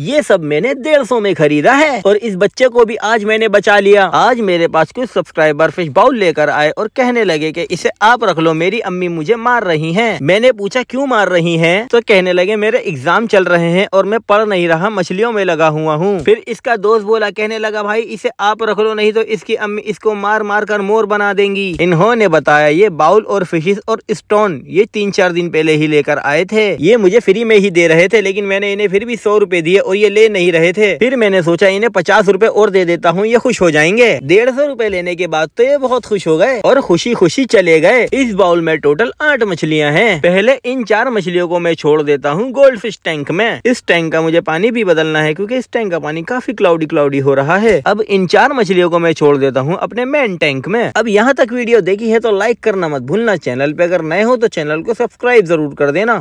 ये सब मैंने डेढ़ सौ में खरीदा है और इस बच्चे को भी आज मैंने बचा लिया आज मेरे पास कुछ सब्सक्राइबर फिश बाउल लेकर आए और कहने लगे कि इसे आप रख लो मेरी अम्मी मुझे मार रही हैं मैंने पूछा क्यों मार रही हैं तो कहने लगे मेरे एग्जाम चल रहे हैं और मैं पढ़ नहीं रहा मछलियों में लगा हुआ हूँ फिर इसका दोस्त बोला कहने लगा भाई इसे आप रख लो नहीं तो इसकी अम्मी इसको मार मार कर मोर बना देंगी इन्होंने बताया ये बाउल और फिशेस और स्टोन ये तीन चार दिन पहले ही लेकर आए थे ये मुझे फ्री में ही दे रहे थे लेकिन मैंने इन्हें फिर भी सौ रूपए दिए और ये ले नहीं रहे थे फिर मैंने सोचा इन्हें पचास रूपए और दे देता हूँ ये खुश हो जाएंगे डेढ़ सौ रूपए लेने के बाद तो ये बहुत खुश हो गए और खुशी खुशी चले गए इस बाउल में टोटल आठ मछलियाँ हैं पहले इन चार मछलियों को मैं छोड़ देता हूँ गोल्ड फिश टैंक में इस टैंक का मुझे पानी भी बदलना है क्यूँकी इस टैंक का पानी काफी क्लाउडी क्लाउडी हो रहा है अब इन चार मछलियों को मैं छोड़ देता हूँ अपने मेन टैंक में अब यहाँ तक वीडियो देखी है तो लाइक करना मत भूलना चैनल पे अगर नए हो तो चैनल को सब्सक्राइब जरूर कर देना